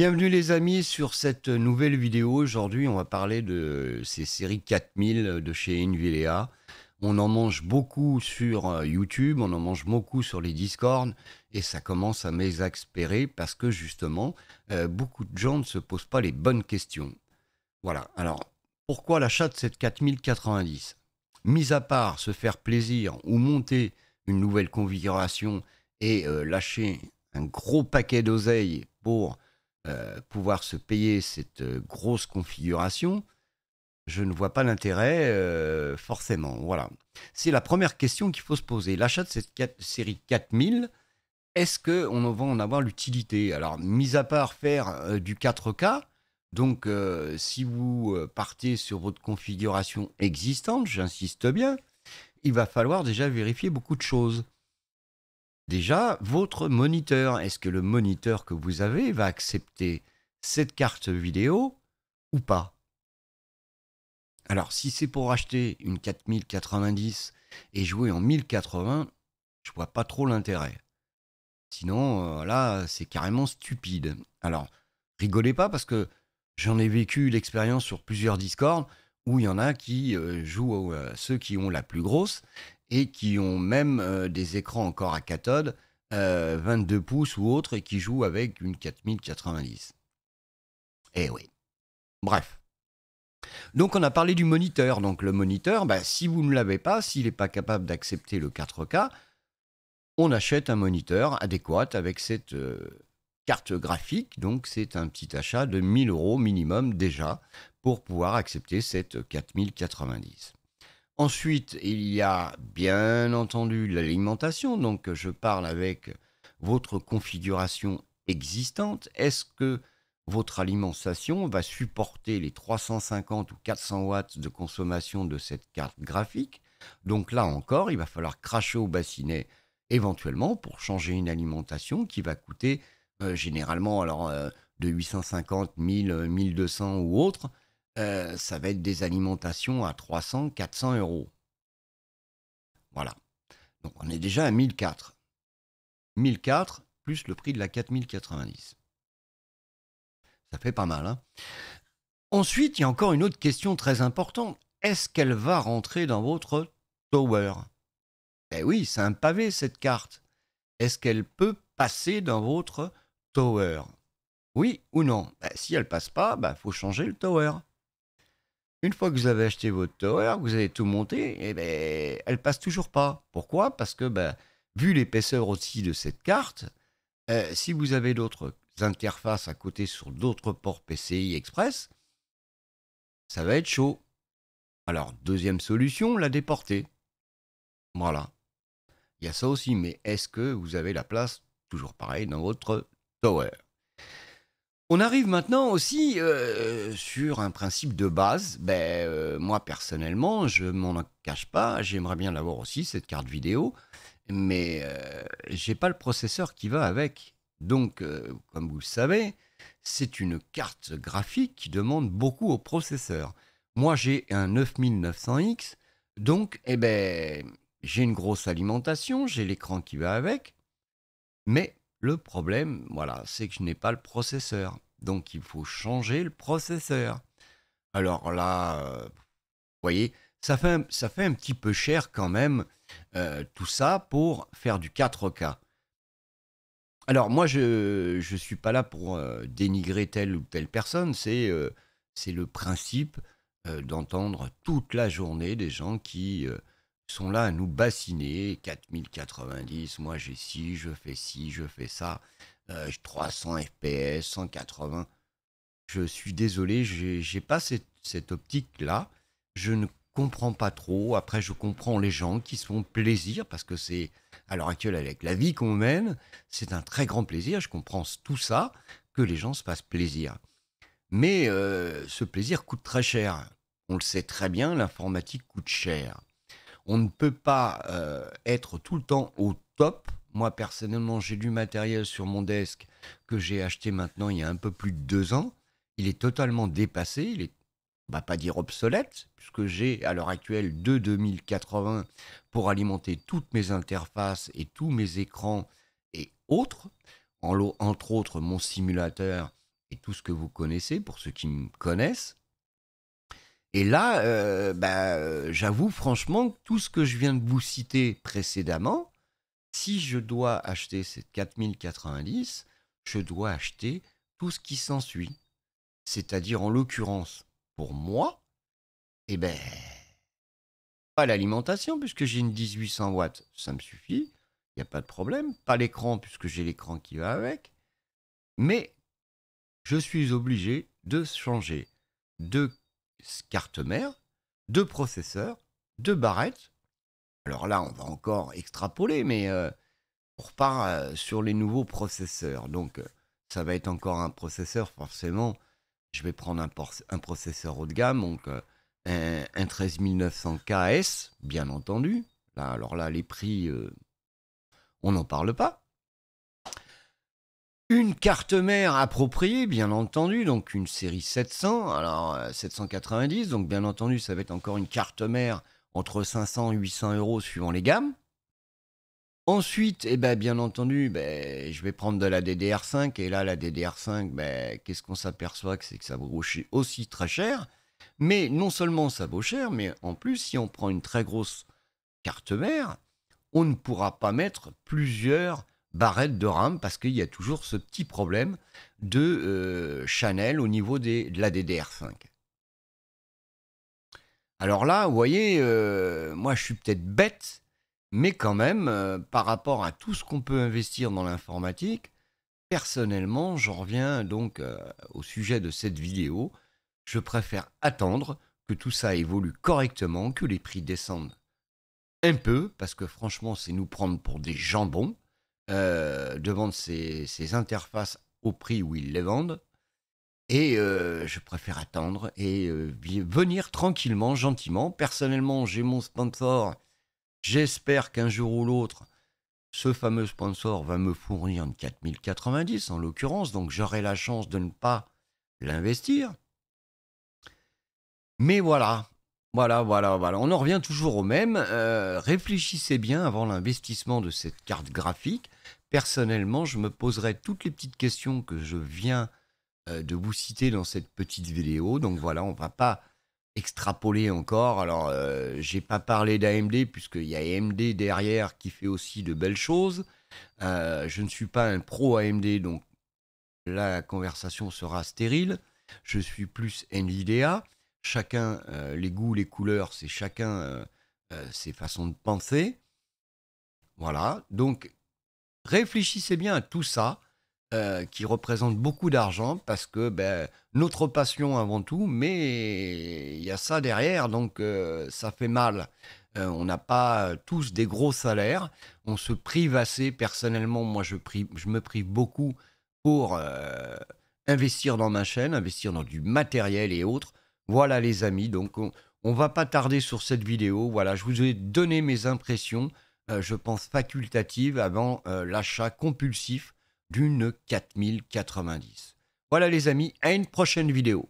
Bienvenue les amis sur cette nouvelle vidéo. Aujourd'hui, on va parler de ces séries 4000 de chez Invilea. On en mange beaucoup sur euh, YouTube, on en mange beaucoup sur les Discord et ça commence à m'exaspérer parce que justement, euh, beaucoup de gens ne se posent pas les bonnes questions. Voilà, alors pourquoi l'achat de cette 4090 Mis à part se faire plaisir ou monter une nouvelle configuration et euh, lâcher un gros paquet d'oseilles pour euh, pouvoir se payer cette euh, grosse configuration, je ne vois pas l'intérêt euh, forcément. Voilà. C'est la première question qu'il faut se poser. L'achat de cette série 4000, est-ce qu'on va en avoir l'utilité Alors, mis à part faire du 4K, donc si vous partez sur votre configuration existante, j'insiste bien, il va falloir déjà vérifier beaucoup de choses déjà votre moniteur. Est-ce que le moniteur que vous avez va accepter cette carte vidéo ou pas Alors, si c'est pour acheter une 4090 et jouer en 1080, je vois pas trop l'intérêt. Sinon, euh, là, c'est carrément stupide. Alors, rigolez pas parce que j'en ai vécu l'expérience sur plusieurs Discords où il y en a qui euh, jouent euh, ceux qui ont la plus grosse et qui ont même euh, des écrans encore à cathode, 22 pouces ou autre, et qui jouent avec une 4090. Eh oui. Bref. Donc on a parlé du moniteur. Donc le moniteur, bah, si vous ne l'avez pas, s'il n'est pas capable d'accepter le 4K, on achète un moniteur adéquat avec cette carte graphique. Donc c'est un petit achat de 1000 euros minimum déjà pour pouvoir accepter cette 4090. Ensuite, il y a bien entendu l'alimentation, donc je parle avec votre configuration existante. Est-ce que votre alimentation va supporter les 350 ou 400 watts de consommation de cette carte graphique Donc là encore, il va falloir cracher au bassinet éventuellement pour changer une alimentation qui va coûter euh, généralement alors euh, de 850, 1000, 1200 ou autre euh, ça va être des alimentations à 300, 400 euros. Voilà. Donc on est déjà à 1004. 1004 plus le prix de la 4090. Ça fait pas mal. Hein. Ensuite, il y a encore une autre question très importante. Est-ce qu'elle va rentrer dans votre tower Eh oui, c'est un pavé cette carte. Est-ce qu'elle peut passer dans votre tower Oui ou non ben, Si elle passe pas, il ben, faut changer le tower. Une fois que vous avez acheté votre tower, vous avez tout monté, et eh ben, elle passe toujours pas. Pourquoi Parce que, ben, vu l'épaisseur aussi de cette carte, euh, si vous avez d'autres interfaces à côté sur d'autres ports PCI Express, ça va être chaud. Alors, deuxième solution, la déporter. Voilà. Il y a ça aussi, mais est-ce que vous avez la place, toujours pareil, dans votre tower on arrive maintenant aussi euh, sur un principe de base. Ben, euh, moi, personnellement, je m'en cache pas. J'aimerais bien l'avoir aussi, cette carte vidéo. Mais euh, j'ai pas le processeur qui va avec. Donc, comme vous le savez, c'est une carte graphique qui demande beaucoup au processeur. Moi, j'ai un 9900X. Donc, eh ben, j'ai une grosse alimentation, j'ai l'écran qui va avec. Mais le problème, voilà, c'est que je n'ai pas le processeur. Donc il faut changer le processeur. Alors là, vous euh, voyez, ça fait, un, ça fait un petit peu cher quand même euh, tout ça pour faire du 4K. Alors moi, je ne suis pas là pour euh, dénigrer telle ou telle personne, c'est le principe d'entendre toute la journée des gens qui sont là à nous bassiner 4090, moi j'ai ci, je fais ci, je fais ça, 300 FPS, 180. Je suis désolé, j'ai pas cette, optique-là. Je ne comprends pas trop. Après, je comprends les gens qui se font plaisir parce que c'est à l'heure actuelle avec la vie qu'on mène, c'est un très grand plaisir. Je comprends tout ça que les gens se fassent plaisir. Mais euh, ce plaisir coûte très cher. On le sait très bien, l'informatique coûte cher. On ne peut pas euh, être tout le temps au top. Moi, personnellement, j'ai du matériel sur mon desk que j'ai acheté maintenant il y a un peu plus de deux ans. Il est totalement dépassé, il est, on va pas dire obsolète, puisque j'ai à l'heure actuelle deux 2080 pour alimenter toutes mes interfaces et tous mes écrans et autres, en, entre autres mon simulateur et tout ce que vous connaissez pour ceux qui me connaissent. Et là, euh, bah, euh, j'avoue franchement que tout ce que je viens de vous citer précédemment, si je dois acheter cette 4090, je dois acheter tout ce qui s'ensuit. C'est-à-dire, en l'occurrence, pour moi, eh ben, pas l'alimentation, puisque j'ai une 1800 watts, ça me suffit, il n'y a pas de problème. Pas l'écran, puisque j'ai l'écran qui va avec. Mais je suis obligé de changer de carte mère, deux processeurs, deux barrettes, Alors là, on va encore extrapoler, mais euh, on repart euh, sur les nouveaux processeurs. Donc, euh, ça va être encore un processeur, forcément. Je vais prendre un, processeur haut de gamme, donc un, 13900KS, bien entendu. Là, alors là, les prix, on n'en parle pas. Une carte mère appropriée, bien entendu, donc une série 700, alors 790, euh, donc bien entendu, ça va être encore une carte mère entre 500 et 800 euros suivant les gammes. Ensuite, eh ben, bien entendu, ben, je vais prendre de la DDR5, et là, la DDR5, ben, qu'est-ce qu'on s'aperçoit que c'est que ça vaut aussi très cher. Mais non seulement ça vaut cher, mais en plus, si on prend une très grosse carte mère, on ne pourra pas mettre plusieurs Barrette de RAM parce qu'il y a toujours ce petit problème de euh, Chanel au niveau de la DDR5. Alors là, vous voyez, euh, moi je suis peut-être bête, mais quand même, euh, par rapport à tout ce qu'on peut investir dans l'informatique, personnellement, j'en reviens donc au sujet de cette vidéo, je préfère attendre que tout ça évolue correctement, que les prix descendent un peu, parce que franchement, c'est nous prendre pour des jambons. Euh, de vendre ces interfaces au prix où ils les vendent. Et euh, je préfère attendre et euh, venir tranquillement, gentiment. Personnellement, j'ai mon sponsor. J'espère qu'un jour ou l'autre, ce fameux sponsor va me fournir une 4090 en l'occurrence, donc j'aurai la chance de ne pas l'investir. Mais voilà, voilà, voilà, voilà. On en revient toujours au même. réfléchissez bien avant l'investissement de cette carte graphique personnellement, je me poserai toutes les petites questions que je viens euh, de vous citer dans cette petite vidéo. Donc voilà, on ne va pas extrapoler encore. Alors, euh, je n'ai pas parlé d'AMD puisqu'il y a AMD derrière qui fait aussi de belles choses. Euh, je ne suis pas un pro AMD, donc la conversation sera stérile. Je suis plus NVIDIA. Chacun, les goûts, les couleurs, c'est chacun ses façons de penser. Voilà, donc réfléchissez bien à tout ça, euh, qui représente beaucoup d'argent, parce que ben, notre passion avant tout, mais il y a ça derrière, donc euh, ça fait mal. Euh, on n'a pas tous des gros salaires, on se prive assez. Personnellement, moi, je, me prive beaucoup pour investir dans ma chaîne, investir dans du matériel et autres. Voilà les amis, donc on, on va pas tarder sur cette vidéo. Voilà, je vous ai donné mes impressions. Euh, je pense, facultative avant euh, l'achat compulsif d'une 4090. Voilà les amis, à une prochaine vidéo.